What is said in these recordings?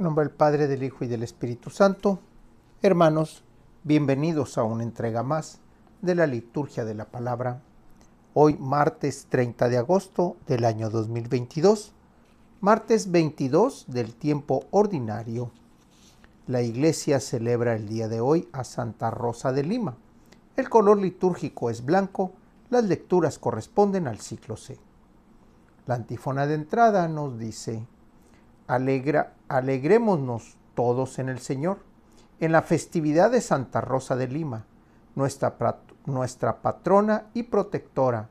En nombre del Padre, del Hijo y del Espíritu Santo. Hermanos, bienvenidos a una entrega más de la liturgia de la palabra. Hoy martes 30 de agosto del año 2022, martes 22 del tiempo ordinario. La iglesia celebra el día de hoy a Santa Rosa de Lima. El color litúrgico es blanco, las lecturas corresponden al ciclo C. La antífona de entrada nos dice, Alegra, alegrémonos todos en el Señor. En la festividad de Santa Rosa de Lima, nuestra, nuestra patrona y protectora,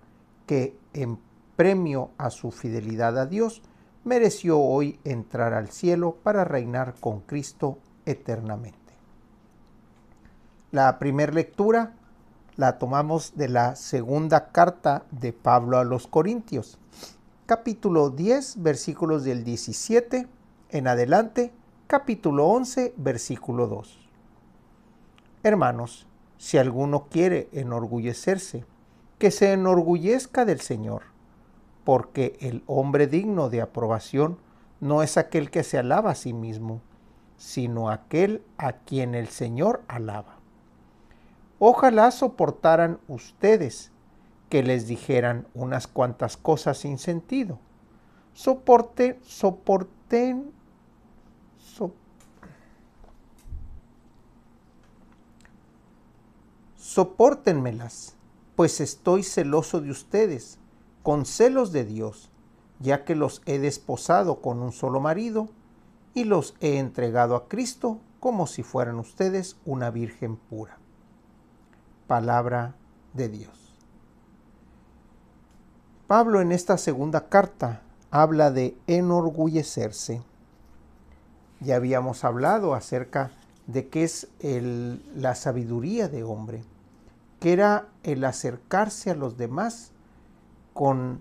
que en premio a su fidelidad a Dios, mereció hoy entrar al cielo para reinar con Cristo eternamente. La primera lectura la tomamos de la segunda carta de Pablo a los Corintios, capítulo 10, versículos del 17 en adelante, capítulo 11, versículo 2. Hermanos, si alguno quiere enorgullecerse, que se enorgullezca del Señor, porque el hombre digno de aprobación no es aquel que se alaba a sí mismo, sino aquel a quien el Señor alaba. Ojalá soportaran ustedes que les dijeran unas cuantas cosas sin sentido. Soporte, soporten, so, soportenmelas, pues estoy celoso de ustedes, con celos de Dios, ya que los he desposado con un solo marido y los he entregado a Cristo como si fueran ustedes una virgen pura. Palabra de Dios. Pablo en esta segunda carta habla de enorgullecerse. Ya habíamos hablado acerca de qué es la sabiduría de hombre, que era el acercarse a los demás con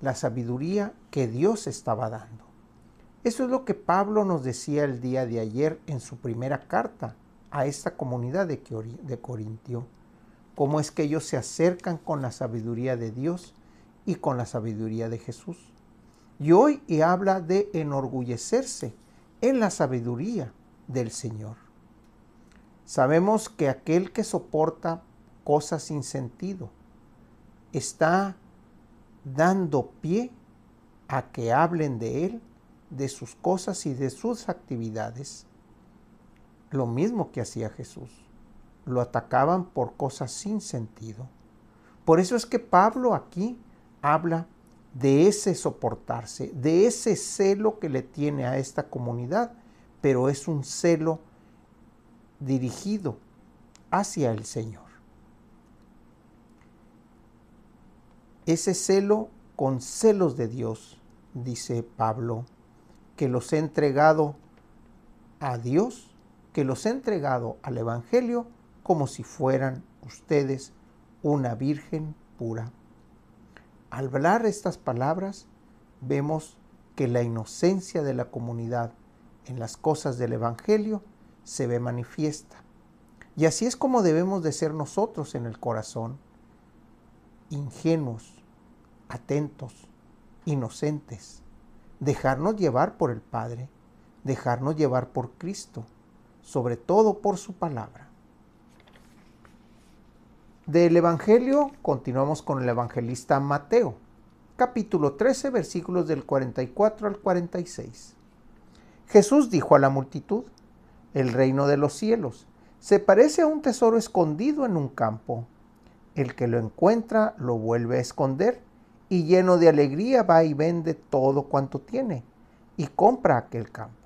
la sabiduría que Dios estaba dando. Eso es lo que Pablo nos decía el día de ayer en su primera carta a esta comunidad de, Corintio. Cómo es que ellos se acercan con la sabiduría de Dios y con la sabiduría de Jesús. Y hoy habla de enorgullecerse en la sabiduría del Señor. Sabemos que aquel que soporta cosas sin sentido está dando pie a que hablen de él, de sus cosas y de sus actividades. Lo mismo que hacía Jesús. Lo atacaban por cosas sin sentido. Por eso es que Pablo aquí habla de ese soportarse, de ese celo que le tiene a esta comunidad, pero es un celo dirigido hacia el Señor. Ese celo con celos de Dios, dice Pablo, que los he entregado a Dios, que los he entregado al Evangelio, como si fueran ustedes una virgen pura. Al hablar estas palabras, vemos que la inocencia de la comunidad en las cosas del Evangelio se ve manifiesta. Y así es como debemos de ser nosotros en el corazón, ingenuos, atentos, inocentes, dejarnos llevar por el Padre, dejarnos llevar por Cristo, sobre todo por su palabra. Del Evangelio continuamos con el evangelista Mateo, capítulo 13, versículos del 44 al 46. Jesús dijo a la multitud, el reino de los cielos se parece a un tesoro escondido en un campo. El que lo encuentra lo vuelve a esconder y lleno de alegría va y vende todo cuanto tiene y compra aquel campo.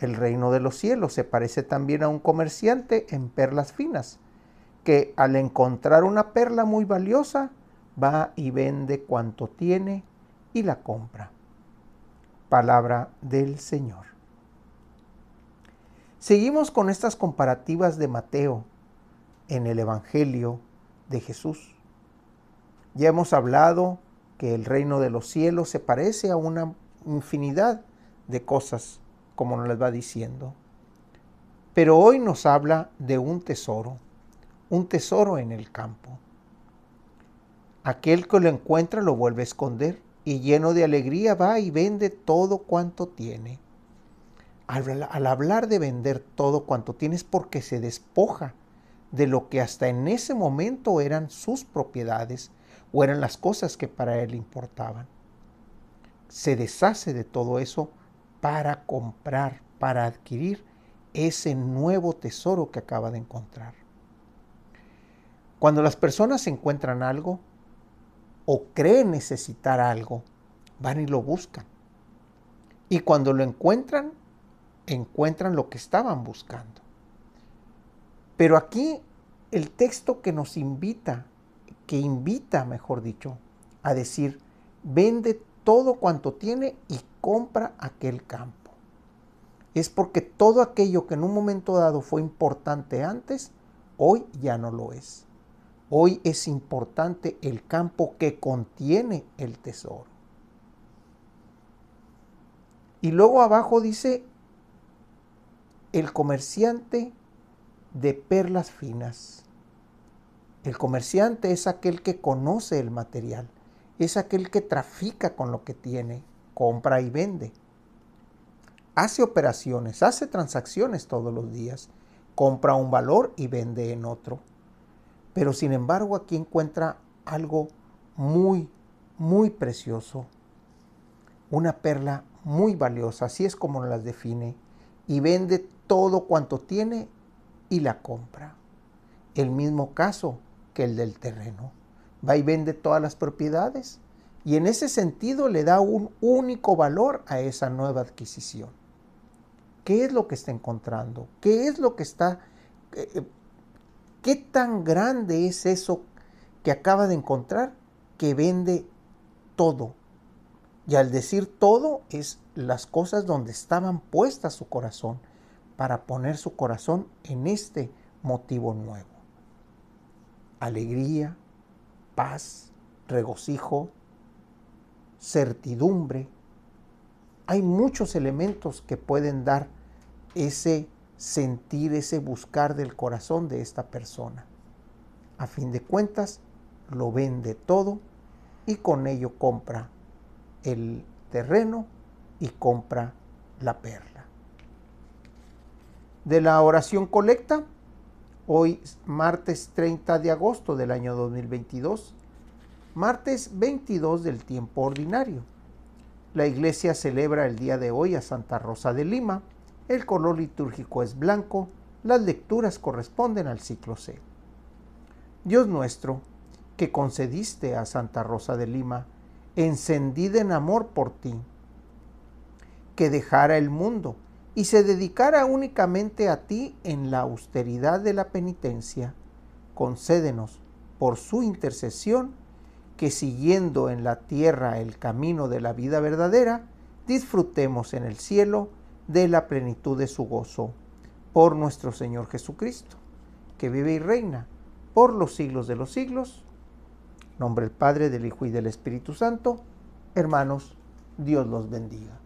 El reino de los cielos se parece también a un comerciante en perlas finas que al encontrar una perla muy valiosa, va y vende cuanto tiene y la compra. Palabra del Señor. Seguimos con estas comparativas de Mateo en el Evangelio de Jesús. Ya hemos hablado que el reino de los cielos se parece a una infinidad de cosas, como nos las va diciendo. Pero hoy nos habla de un tesoro un tesoro en el campo. Aquel que lo encuentra lo vuelve a esconder y lleno de alegría va y vende todo cuanto tiene. Al, hablar de vender todo cuanto tiene es porque se despoja de lo que hasta en ese momento eran sus propiedades o eran las cosas que para él importaban. Se deshace de todo eso para comprar, para adquirir ese nuevo tesoro que acaba de encontrar. Cuando las personas encuentran algo o creen necesitar algo, van y lo buscan. Y cuando lo encuentran, encuentran lo que estaban buscando. Pero aquí el texto que nos invita, que invita, mejor dicho, a decir, vende todo cuanto tiene y compra aquel campo. Es porque todo aquello que en un momento dado fue importante antes, hoy ya no lo es. Hoy es importante el campo que contiene el tesoro. Y luego abajo dice, el comerciante de perlas finas. El comerciante es aquel que conoce el material, es aquel que trafica con lo que tiene, compra y vende. Hace operaciones, hace transacciones todos los días, compra un valor y vende en otro pero sin embargo aquí encuentra algo muy, muy precioso, una perla muy valiosa, así es como las define, y vende todo cuanto tiene y la compra. El mismo caso que el del terreno. Va y vende todas las propiedades y en ese sentido le da un único valor a esa nueva adquisición. ¿Qué es lo que está encontrando? ¿Qué es lo que está eh, eh, ¿Qué tan grande es eso que acaba de encontrar que vende todo? Y al decir todo es las cosas donde estaban puestas su corazón para poner su corazón en este motivo nuevo. Alegría, paz, regocijo, certidumbre. Hay muchos elementos que pueden dar ese sentir ese buscar del corazón de esta persona. A fin de cuentas, lo vende todo y con ello compra el terreno y compra la perla. De la oración colecta, hoy martes 30 de agosto del año 2022, martes 22 del tiempo ordinario. La iglesia celebra el día de hoy a Santa Rosa de Lima, el color litúrgico es blanco, las lecturas corresponden al ciclo C. Dios nuestro, que concediste a Santa Rosa de Lima, encendida en amor por ti, que dejara el mundo y se dedicara únicamente a ti en la austeridad de la penitencia, concédenos por su intercesión que siguiendo en la tierra el camino de la vida verdadera, disfrutemos en el cielo de la plenitud de su gozo por nuestro Señor Jesucristo, que vive y reina por los siglos de los siglos. nombre el Padre, del Hijo y del Espíritu Santo. Hermanos, Dios los bendiga.